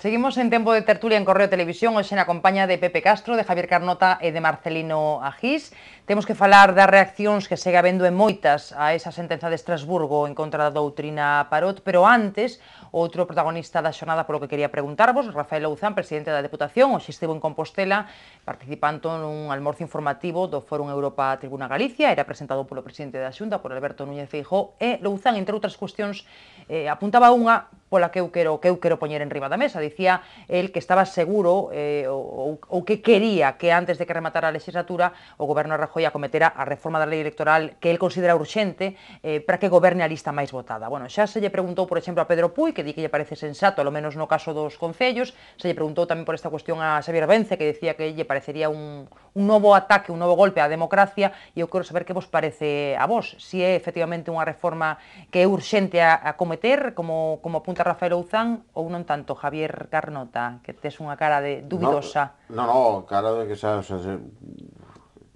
Seguimos en tempo de tertulia en Correo Televisión, hoxe na compañía de Pepe Castro, de Javier Carnota e de Marcelino Agís. Temos que falar das reaccións que segue habendo en moitas a esa sentenza de Estrasburgo en contra da doutrina Parot, pero antes, outro protagonista da xornada polo que quería preguntarvos, Rafael Ouzán, presidente da Deputación, hoxe estivo en Compostela participando nun almorzo informativo do Fórum Europa Tribuna Galicia, era presentado polo presidente da Xunta, por Alberto Núñez Feijó, e Louzán, entre outras cuestións, eh, apuntaba unha pola que eu quero, que eu quero poñer en riba da mesa, decía el que estaba seguro eh, o, o que quería que antes de que rematara a legislatura o goberno de Rajoy acometera a reforma da lei electoral que el considera urxente eh, para que goberne a lista máis votada. Bueno, xa se lle preguntou, por exemplo, a Pedro Puy, que di que lle parece sensato, ao menos no caso dos concellos, se lle preguntou tamén por esta cuestión a Xavier Vence, que decía que lle parecería un, un novo ataque, un novo golpe á democracia, e eu quero saber que vos parece a vos, se si é efectivamente unha reforma que é urxente a, a cometer, como, como apunta Rafael Ouzán, ou non tanto Javier Carnota, nota? Que tes unha cara de dubidosa. No, no, no cara de que xa, xa, xa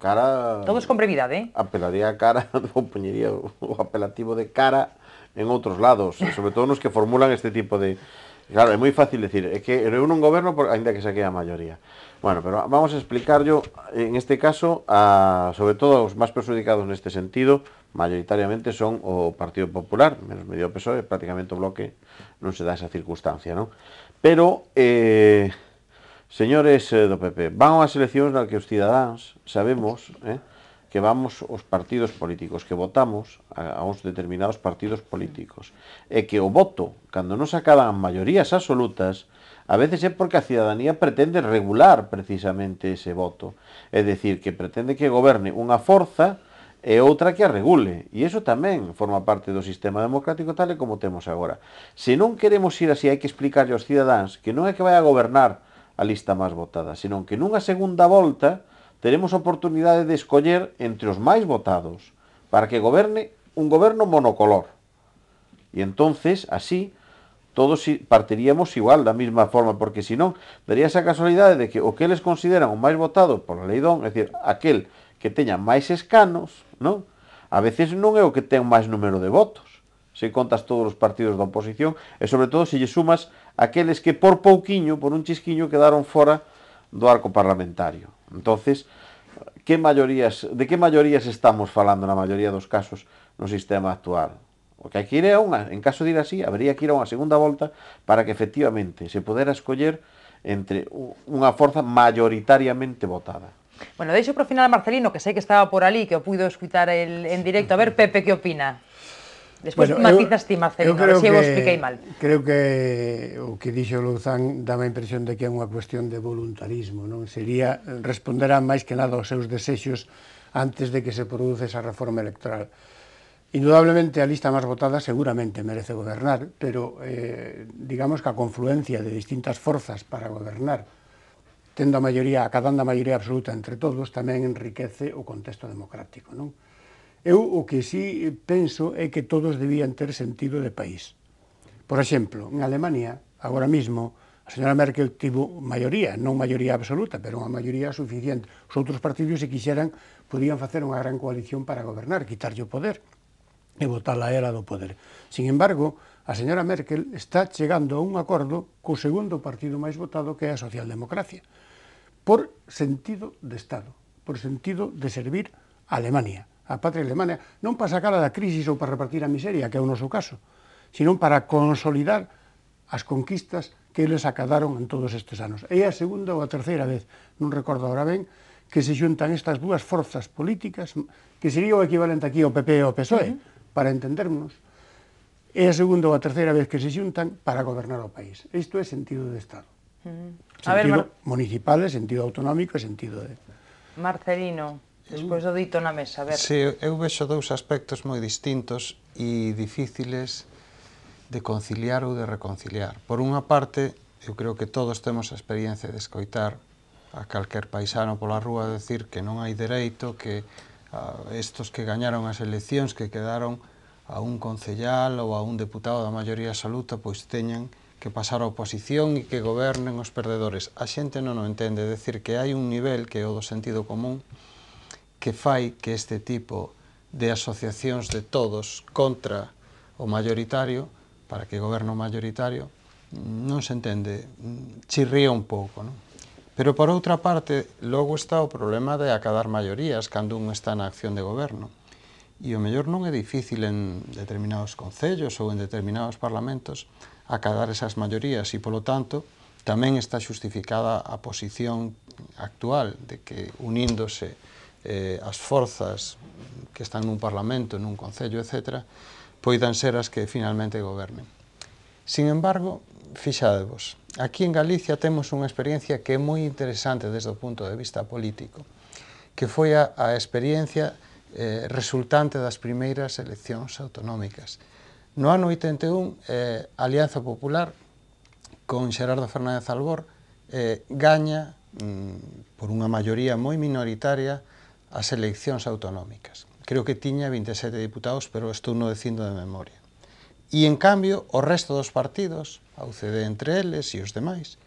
cara... es con brevidade, eh? Apelaría a cara, ou poñería o apelativo de cara en outros lados, sobre todo nos que formulan este tipo de... Claro, é moi fácil decir, é que reúne un goberno, por, ainda que saque a maioría. Bueno, pero vamos a yo, en este caso, a, sobre todo os máis perjudicados neste sentido, mayoritariamente son o Partido Popular, menos medio PSOE, prácticamente o bloque non se dá esa circunstancia, non? Pero, eh, señores eh, do PP, van a eleccións na que os cidadáns sabemos eh, que vamos os partidos políticos, que votamos a, a uns determinados partidos políticos. E que o voto, cando non se acaban maiorías absolutas, a veces é porque a cidadanía pretende regular precisamente ese voto. É decir, que pretende que goberne unha forza e outra que a regule. E iso tamén forma parte do sistema democrático tal e como temos agora. Se non queremos ir así, hai que explicarlle aos cidadáns que non é que vai a gobernar a lista máis votada, senón que nunha segunda volta teremos oportunidade de escoller entre os máis votados para que goberne un goberno monocolor. E entonces, así, todos partiríamos igual da mesma forma, porque senón daría esa casualidade de que o que eles consideran o máis votado pola lei DON, é dicir, aquel que teña máis escanos, non? A veces non é o que ten máis número de votos, se contas todos os partidos da oposición, e sobre todo se lle sumas aqueles que por pouquiño, por un chisquiño, quedaron fora do arco parlamentario. Entonces, que maiorías, de que maiorías estamos falando na maioría dos casos no sistema actual? O que hai que ir a unha, en caso de ir así, habría que ir a unha segunda volta para que efectivamente se pudera escoller entre unha forza maioritariamente votada. Bueno, deixo para o final a Marcelino, que sei que estaba por ali, que o puido escutar el, en directo. A ver, Pepe, que opina? Despois bueno, matizas ti, Marcelino, creo se eu expliquei mal. Creo que o que dixo Louzán daba a impresión de que é unha cuestión de voluntarismo, non? Sería, responderá máis que nada aos seus desexos antes de que se produce esa reforma electoral. Indudablemente a lista máis votada seguramente merece gobernar, pero eh, digamos que a confluencia de distintas forzas para gobernar tendo a maioría, acadando a maioría absoluta entre todos, tamén enriquece o contexto democrático. Non? Eu o que sí penso é que todos debían ter sentido de país. Por exemplo, en Alemania, agora mesmo, a señora Merkel tivo maioría, non maioría absoluta, pero unha maioría suficiente. Os outros partidos, se quixeran, podían facer unha gran coalición para gobernar, quitarlle o poder e votar a era do poder. Sin embargo, a señora Merkel está chegando a un acordo co segundo partido máis votado que é a socialdemocracia, por sentido de Estado, por sentido de servir a Alemania, a patria alemana, non para a da crisis ou para repartir a miseria, que é o noso caso, sino para consolidar as conquistas que eles acadaron en todos estes anos. É a segunda ou a terceira vez, non recordo ahora ben, que se xuntan estas dúas forzas políticas, que sería o equivalente aquí ao PP e ao PSOE, uh -huh. para entendernos, é a segunda ou a terceira vez que se xuntan para gobernar o país. Isto é sentido de Estado. Uh -huh. Sentido a ver, Mar... municipal, sentido autonómico sentido de... Marcelino, despois do dito na mesa, a ver. Sí, eu vexo dous aspectos moi distintos e difíciles de conciliar ou de reconciliar. Por unha parte, eu creo que todos temos a experiencia de escoitar a calquer paisano pola rúa decir que non hai dereito, que a, ah, estos que gañaron as eleccións, que quedaron a un concellal ou a un deputado da maioría absoluta pois teñan que pasar a oposición e que gobernen os perdedores. A xente non o entende, é decir, que hai un nivel que é o do sentido común que fai que este tipo de asociacións de todos contra o maioritario, para que goberno maioritario, non se entende, chirría un pouco, non? Pero por outra parte, logo está o problema de acadar maiorías cando un está na acción de goberno e o mellor non é difícil en determinados concellos ou en determinados parlamentos acadar esas maiorías e, polo tanto, tamén está xustificada a posición actual de que uníndose eh, as forzas que están nun parlamento, nun concello, etc., poidan ser as que finalmente gobernen. Sin embargo, fixadevos, aquí en Galicia temos unha experiencia que é moi interesante desde o punto de vista político, que foi a, a experiencia de eh, resultante das primeiras eleccións autonómicas. No ano 81, eh, Alianza Popular, con Xerardo Fernández Albor, eh, gaña, mm, por unha maioría moi minoritaria, as eleccións autonómicas. Creo que tiña 27 diputados, pero estou no dicindo de memoria. E, en cambio, o resto dos partidos, a UCD entre eles e os demais,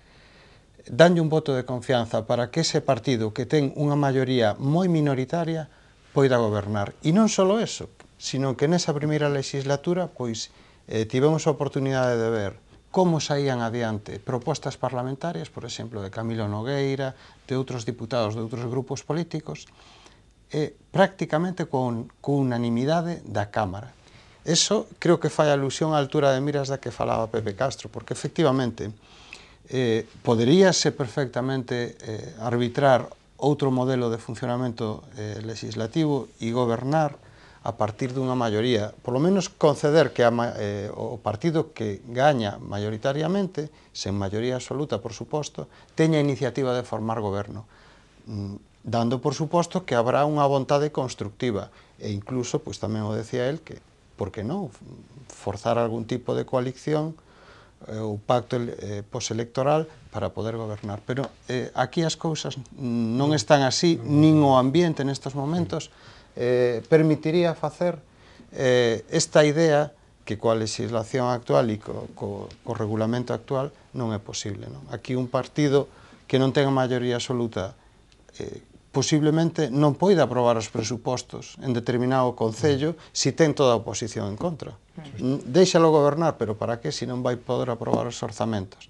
danlle un voto de confianza para que ese partido que ten unha maioría moi minoritaria poida gobernar. E non só eso, sino que nesa primeira legislatura pois eh, tivemos a oportunidade de ver como saían adiante propostas parlamentarias, por exemplo, de Camilo Nogueira, de outros diputados de outros grupos políticos, e prácticamente con, con unanimidade da Cámara. Eso creo que fai alusión á altura de miras da que falaba Pepe Castro, porque efectivamente eh, poderíase perfectamente eh, arbitrar outro modelo de funcionamento eh, legislativo e gobernar a partir dunha maioría, polo menos conceder que a, eh, o partido que gaña maioritariamente, sen maioría absoluta, por suposto, teña iniciativa de formar goberno, mm, dando por suposto que habrá unha vontade constructiva, e incluso, pois tamén o decía el, que, por que non, forzar algún tipo de coalición Eh, o pacto eh, postelectoral para poder gobernar. Pero eh, aquí as cousas non están así, nin o ambiente nestes momentos eh, permitiría facer eh, esta idea que coa legislación actual e co, co, co regulamento actual non é posible. Non? Aquí un partido que non ten a maioría absoluta eh, posiblemente non poida aprobar os presupostos en determinado concello se ten toda a oposición en contra. Mm. Déixalo gobernar, pero para que se non vai poder aprobar os orzamentos?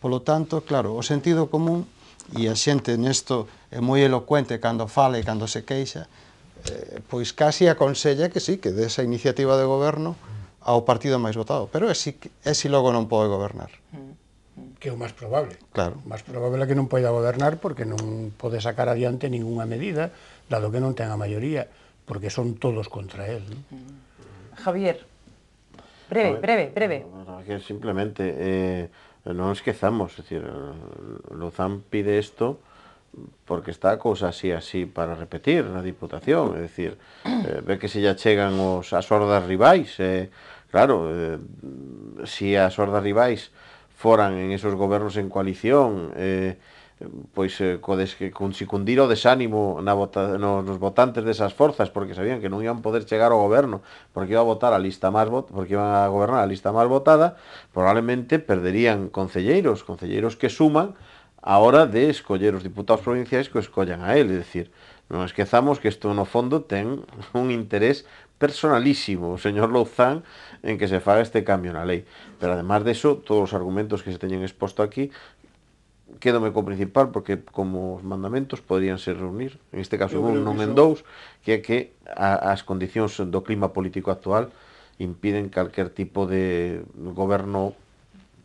Polo tanto, claro, o sentido común e a xente nesto é moi elocuente cando fala e cando se queixa, eh, pois casi aconsella que sí, que desa iniciativa de goberno ao partido máis votado, pero é si, é si logo non pode gobernar. Mm que é o máis probable. Claro. O máis probable é que non poida gobernar porque non pode sacar adiante ningunha medida, dado que non ten a maioría, porque son todos contra él. ¿no? Mm. Javier, breve, ver, breve, breve. Que simplemente, eh, non esquezamos, es decir, Luzán pide isto porque está a cousa así así para repetir na Diputación, é dicir, eh, ve que se lle chegan os, as hordas rivais, eh, claro, eh, si as hordas rivais foran en esos gobernos en coalición eh, pois eh, co des, que consicundir o desánimo na vota, no, nos votantes desas forzas porque sabían que non iban poder chegar ao goberno porque iba a votar a lista máis vot, porque iban a gobernar a lista máis votada probablemente perderían concelleiros concelleiros que suman a hora de escoller os diputados provinciais que escollan a él, é dicir, Non esquezamos que isto no fondo ten un interés personalísimo o señor Louzán en que se faga este cambio na lei. Pero además de eso, todos os argumentos que se teñen exposto aquí quedome co principal porque como os mandamentos poderían ser reunir, en este caso un, non en dous, que é que a, as condicións do clima político actual impiden calquer tipo de goberno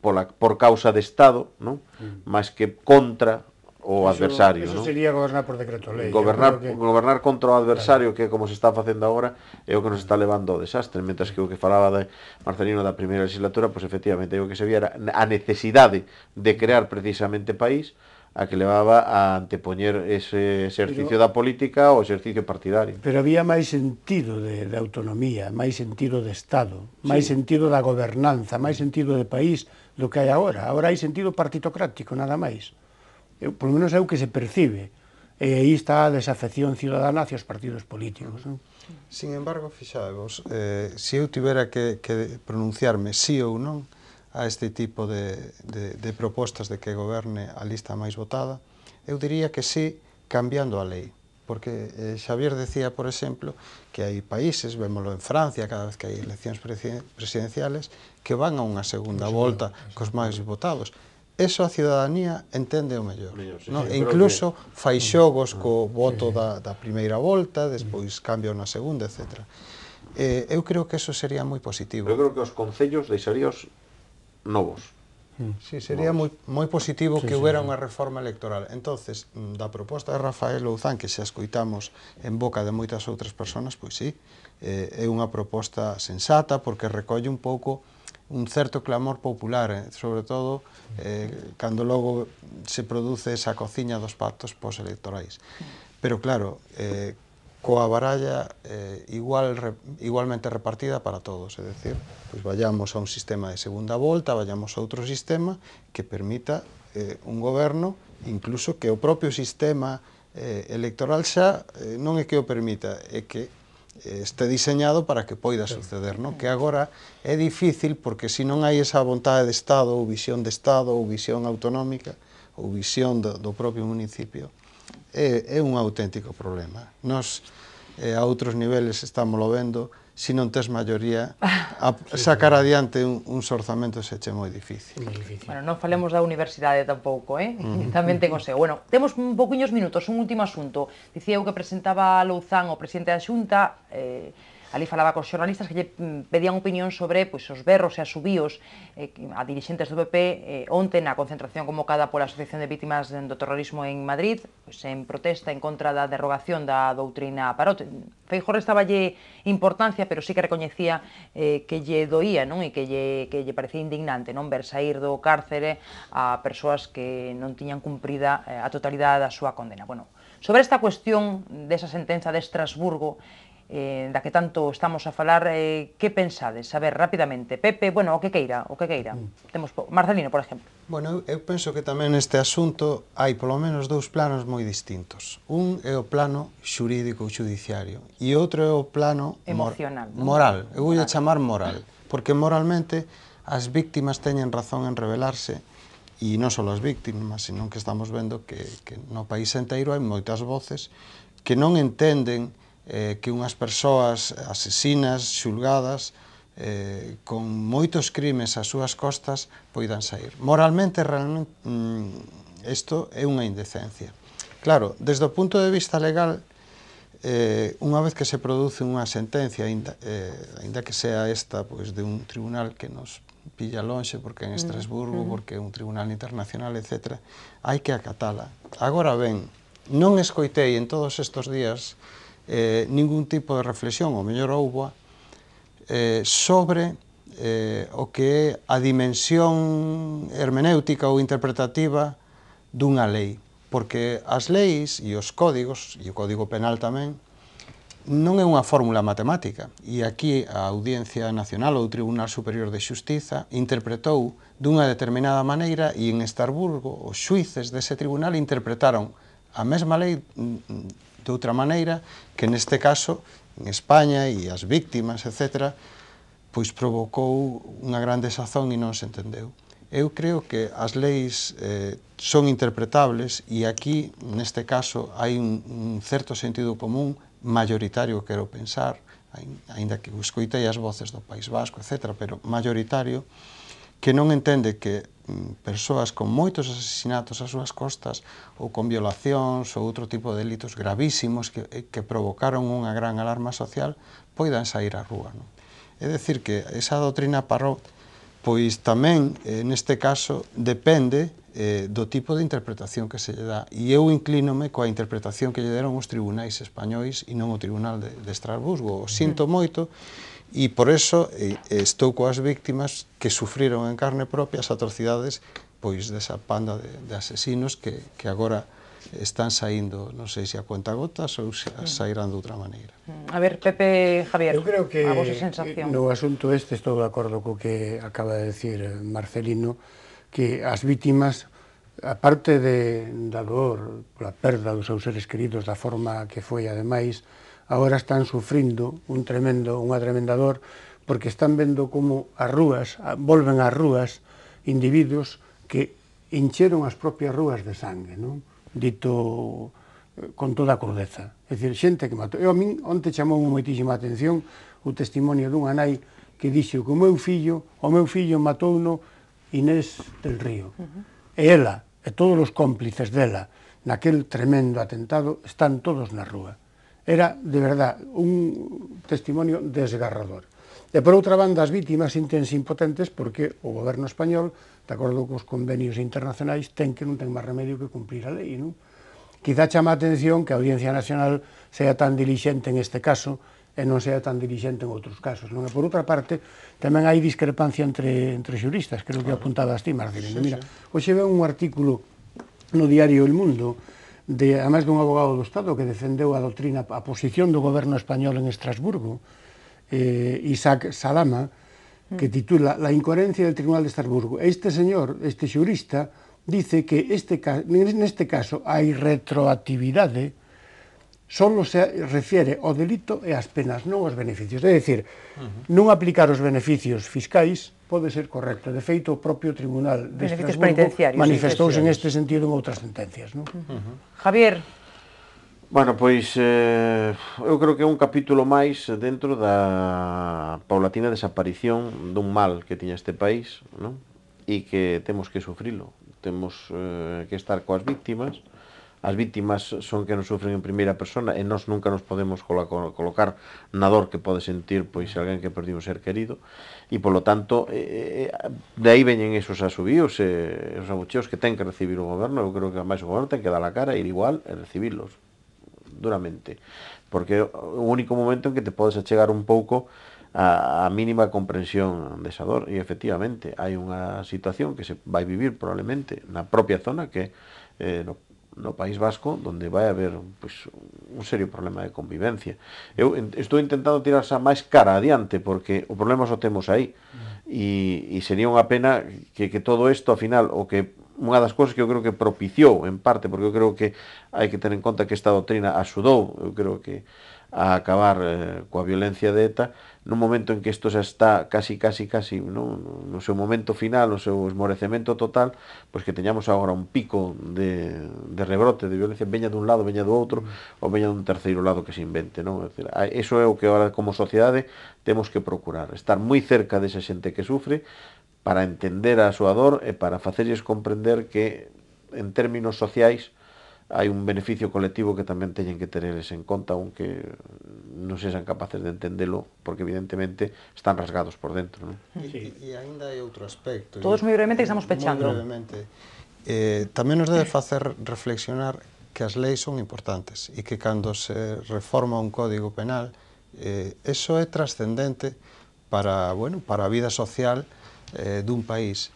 pola, por causa de Estado, non? Mm. máis que contra o adversario, eso, eso sería gobernar por decreto lei. Gobernar que... gobernar contra o adversario claro. que como se está facendo agora é o que nos está levando ao desastre, mentras que o que falaba de Marcelino da primeira legislatura, pois pues, efectivamente o que se viera a necesidade de crear precisamente país a que levaba a antepoñer ese exercicio da política ou exercicio partidario. Pero había máis sentido de, de autonomía, máis sentido de Estado, máis sí. sentido da gobernanza, máis sentido de país do que hai agora. Agora hai sentido partitocrático, nada máis eu, por menos é o que se percibe, e aí está a desafección ciudadana hacia os partidos políticos. Non? Sin embargo, fixadevos, eh, se eu tivera que, que pronunciarme sí ou non a este tipo de, de, de propostas de que goberne a lista máis votada, eu diría que sí cambiando a lei. Porque eh, Xavier decía, por exemplo, que hai países, vémoslo en Francia, cada vez que hai eleccións presidenciales, que van a unha segunda volta cos máis votados eso a ciudadanía entende o mellor. sí, no? sí, incluso que... fai xogos co mm. voto sí. da, da primeira volta, mm. despois cambia na segunda, etc. Eh, eu creo que eso sería moi positivo. Eu creo que os concellos deixaríos novos. Mm. Sí, sería moi, moi positivo sí, que houbera sí, unha reforma electoral. Entonces, da proposta de Rafael Louzán, que se escoitamos en boca de moitas outras persoas, pois sí, eh, é unha proposta sensata porque recolle un pouco un certo clamor popular, eh, sobre todo eh, cando logo se produce esa cociña dos pactos pós-electorais. Pero claro, eh, coa baralla eh, igual, re, igualmente repartida para todos, é dicir, pois vayamos a un sistema de segunda volta, vayamos a outro sistema que permita eh, un goberno, incluso que o propio sistema eh, electoral xa eh, non é que o permita, é que este diseñado para que poida suceder, no? que agora é difícil porque se non hai esa vontade de Estado ou visión de Estado ou visión autonómica ou visión do, do propio municipio é, é un auténtico problema. Nos eh, a outros niveles estamos lo vendo, se non tes maioría, a sacar adiante un, uns se eche moi difícil. Bueno, non falemos da universidade tampouco, eh? Mm. Tamén ten o seu. Bueno, temos un poquinhos minutos, un último asunto. Dicía eu que presentaba a Louzán o presidente da Xunta, eh, ali falaba cos xornalistas que lle mm, pedían opinión sobre pois, os berros e as eh, a dirixentes do PP eh, onte na concentración convocada pola Asociación de Vítimas do Terrorismo en Madrid, pois, en protesta en contra da derogación da doutrina Parot. estaba lle importancia, pero sí que recoñecía eh, que lle doía non? e que lle, que lle parecía indignante non ver sair do cárcere a persoas que non tiñan cumprida eh, a totalidade da súa condena. Bueno, sobre esta cuestión desa sentenza de Estrasburgo, eh, da que tanto estamos a falar, eh, que pensades? A ver, rapidamente, Pepe, bueno, o que queira, o que queira. Mm. Temos Marcelino, por exemplo. Bueno, eu, eu penso que tamén neste asunto hai polo menos dous planos moi distintos. Un é o plano xurídico ou judiciario e outro é o plano emocional, mor moral. Eu vou moral. chamar moral, porque moralmente as víctimas teñen razón en rebelarse e non só as víctimas, senón que estamos vendo que, que no país enteiro hai moitas voces que non entenden eh, que unhas persoas asesinas, xulgadas, eh, con moitos crimes ás súas costas poidan sair. Moralmente, realmente, mm, isto é unha indecencia. Claro, desde o punto de vista legal, eh, unha vez que se produce unha sentencia, ainda, eh, ainda que sea esta pois, de un tribunal que nos pilla lonxe, porque en mm, Estrasburgo, mm. porque é un tribunal internacional, etc., hai que acatala. Agora ben, non escoitei en todos estes días eh, ningún tipo de reflexión, o mellor houboa, eh, sobre eh, o que é a dimensión hermenéutica ou interpretativa dunha lei. Porque as leis e os códigos, e o Código Penal tamén, non é unha fórmula matemática. E aquí a Audiencia Nacional ou o Tribunal Superior de Xustiza interpretou dunha determinada maneira e en Estarburgo os xuíces dese tribunal interpretaron a mesma lei mm, mm, de outra maneira que neste caso en España e as víctimas, etc., pois provocou unha gran desazón e non se entendeu. Eu creo que as leis eh, son interpretables e aquí, neste caso, hai un, un certo sentido común maioritario, quero pensar, aínda que escoitei as voces do País Vasco, etc., pero maioritario, que non entende que persoas con moitos asesinatos ás súas costas ou con violacións ou outro tipo de delitos gravísimos que, eh, que provocaron unha gran alarma social poidan sair á rúa. Non? É dicir que esa doutrina Parrot pois tamén eh, neste caso depende eh, do tipo de interpretación que se lle dá. E eu inclínome coa interpretación que lle deron os tribunais españois e non o Tribunal de, de Estrasburgo. O sinto moito, e por eso estou coas víctimas que sufriron en carne propia as atrocidades pois desa panda de, de asesinos que, que agora están saindo, non sei se a cuenta gotas ou se mm. sairán de outra maneira. Mm. A ver, Pepe Javier, Eu creo que a vosa sensación. No asunto este estou de acordo co que acaba de decir Marcelino, que as vítimas aparte de, da dor pola perda dos seus seres queridos da forma que foi ademais agora están sufrindo un tremendo, un atremendador, porque están vendo como as rúas, volven as rúas individuos que encheron as propias rúas de sangue, non? Dito eh, con toda a crudeza. É dicir, xente que matou. Eu a min onte chamou moitísima atención o testimonio dunha nai que dixo que o meu fillo, o meu fillo matou no Inés del Río. E ela, e todos os cómplices dela, naquel tremendo atentado, están todos na rúa. Era, de verdad, un testimonio desgarrador. E por outra banda, as vítimas sintense impotentes porque o goberno español, de acordo cos convenios internacionais, ten que non ten máis remedio que cumprir a lei, non? Quizá chama a atención que a Audiencia Nacional sea tan dilixente en este caso e non sea tan dilixente en outros casos. Non? E por outra parte, tamén hai discrepancia entre, entre xuristas, creo que apuntabas ti, Marcelino. Sí, Mira, sí. hoxe ve un artículo no diario El Mundo de, además de un abogado do Estado que defendeu a doctrina, a posición do goberno español en Estrasburgo, eh, Isaac Salama, que mm. titula La incoherencia del Tribunal de Estrasburgo. Este señor, este xurista, dice que este, neste caso hai retroactividade solo se refiere ao delito e ás penas, non aos beneficios. É dicir, uh -huh. non aplicar os beneficios fiscais pode ser correcto. De feito, o propio Tribunal de beneficios Estrasburgo manifestouse en este sentido en outras sentencias. Non? Uh -huh. Javier, Bueno, pois eh, eu creo que é un capítulo máis dentro da paulatina desaparición dun mal que tiña este país, non? E que temos que sufrilo, temos eh, que estar coas víctimas, as vítimas son que nos sufren en primeira persona e nós nunca nos podemos colocar na dor que pode sentir pois alguén que perdiu un ser querido e polo tanto eh, de aí veñen esos asubíos e eh, os abucheos que ten que recibir o goberno eu creo que máis o goberno ten que dar a cara e ir igual e recibirlos duramente porque o único momento en que te podes achegar un pouco a, a mínima comprensión de esa dor e efectivamente hai unha situación que se vai vivir probablemente na propia zona que eh, no no País Vasco donde vai haber pues, un serio problema de convivencia. Eu estou intentando tirarse a máis cara adiante porque o problema só temos aí. Mm. E, e sería unha pena que, que todo isto, ao final, o que unha das cousas que eu creo que propiciou en parte, porque eu creo que hai que ter en conta que esta doutrina axudou, eu creo que a acabar eh, coa violencia de ETA nun momento en que isto xa está casi, casi, casi no, no seu momento final, no seu esmorecemento total pois que teñamos agora un pico de, de rebrote de violencia veña dun lado, veña do outro mm. ou veña dun terceiro lado que se invente non? É dicir, eso é o que agora como sociedade temos que procurar estar moi cerca desa xente que sufre para entender a súa dor e para facerlles comprender que en términos sociais hai un beneficio colectivo que tamén teñen que teneres en conta, aunque non sexan capaces de entendelo, porque evidentemente están rasgados por dentro. Non? E, e aínda hai outro aspecto. Todos moi brevemente que estamos pechando. Moi brevemente. Eh, tamén nos debe facer reflexionar que as leis son importantes e que cando se reforma un código penal, eh, eso é trascendente para, bueno, para a vida social eh, dun país.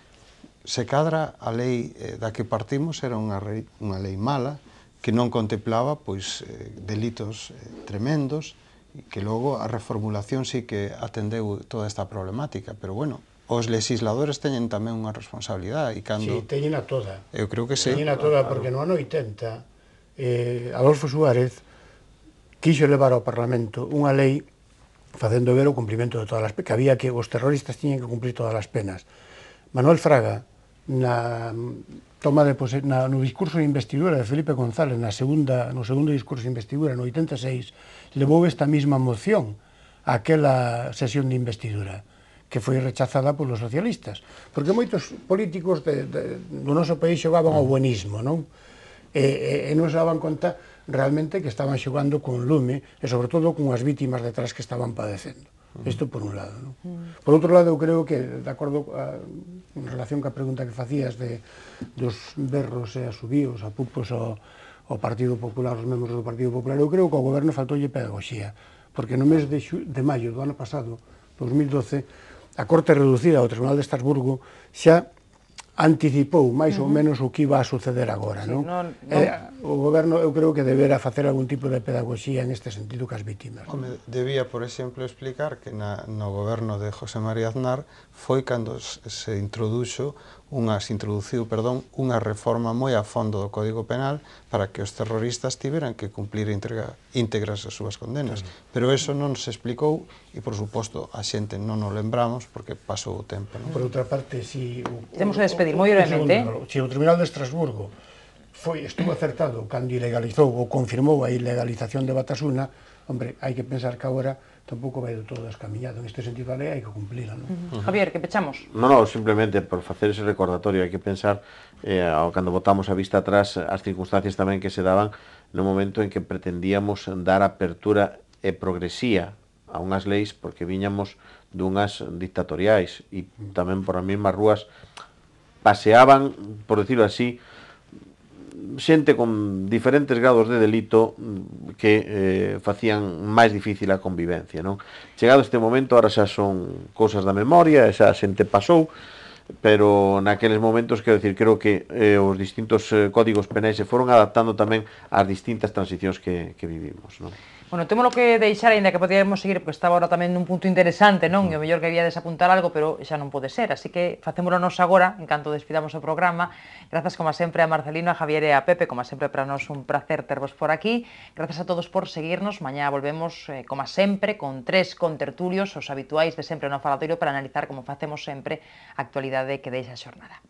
Se cadra a lei eh, da que partimos era unha, rei, unha lei mala que non contemplaba pois eh, delitos eh, tremendos e que logo a reformulación sí que atendeu toda esta problemática, pero bueno, os legisladores teñen tamén unha responsabilidade e cando... Sí, teñen a toda. Eu creo que sí. Teñen a toda porque no ano 80 eh, Adolfo Suárez quixo levar ao Parlamento unha lei facendo ver o cumprimento de todas as que había que os terroristas tiñen que cumprir todas as penas. Manuel Fraga na toma de pose, na, no discurso de investidura de Felipe González na segunda, no segundo discurso de investidura no 86 levou esta mesma moción aquela sesión de investidura que foi rechazada polos socialistas, porque moitos políticos de, de, do noso país xogaban ao buenismo, non? E, e, e non se daban conta realmente que estaban xogando con lume e sobre todo con as vítimas detrás que estaban padecendo. Mm. Isto por un lado. ¿no? Mm. Por outro lado, eu creo que, de acordo a, en relación ca pregunta que facías de, dos berros e asubíos, a pupos ao, ao Partido Popular, os membros do Partido Popular, eu creo que ao goberno faltoulle pedagogía, porque no mes de, xu, de maio do ano pasado, 2012, a Corte Reducida ao Tribunal de Estrasburgo xa anticipou máis uh -huh. ou menos o que iba a suceder agora, sí, non? non, eh, non. Eh, o goberno eu creo que debera facer algún tipo de pedagogía en este sentido cas vítimas. Home, debía, por exemplo, explicar que na, no goberno de José María Aznar foi cando se introduxo unhas introduciu, perdón, unha reforma moi a fondo do Código Penal para que os terroristas tiveran que cumplir íntegras as súas condenas. Claro. Pero eso non se explicou e, por suposto, a xente non o lembramos porque pasou o tempo. Non? Por outra parte, si... Temos que despedir moi brevemente. Eh. Se o Tribunal de Estrasburgo foi estuvo acertado cando ilegalizou ou confirmou a ilegalización de Batasuna, hombre, hai que pensar que agora tampouco vai do todo descamiñado. En este sentido, a lei hai que cumplirla, non? Uh -huh. Javier, que pechamos? No, no, simplemente por facer ese recordatorio, hai que pensar, eh, cando votamos a vista atrás, as circunstancias tamén que se daban no momento en que pretendíamos dar apertura e progresía a unhas leis porque viñamos dunhas dictatoriais e tamén por as mesmas rúas paseaban, por decirlo así, xente con diferentes grados de delito que eh, facían máis difícil a convivencia, non? Chegado este momento, ahora xa son cousas da memoria, xa xente pasou, pero naqueles momentos, quero decir, creo que eh, os distintos eh, códigos penais se foron adaptando tamén ás distintas transicións que, que vivimos, non? Bueno, lo que deixar ainda que podríamos seguir porque estaba ahora en un punto interesante, non? E o mm. mellor que desapuntar algo, pero ya no puede ser. Así que facémoslo ahora, agora, en canto despidamos el programa. Gracias, como siempre, a Marcelino, a Javier y e a Pepe. Como siempre, para nós un placer tervos por aquí. Gracias a todos por seguirnos. Mañana volvemos, eh, como siempre, con tres contertulios, os habituáis de sempre no falatorio, para analizar como facemos siempre, actualidad de que de a jornada.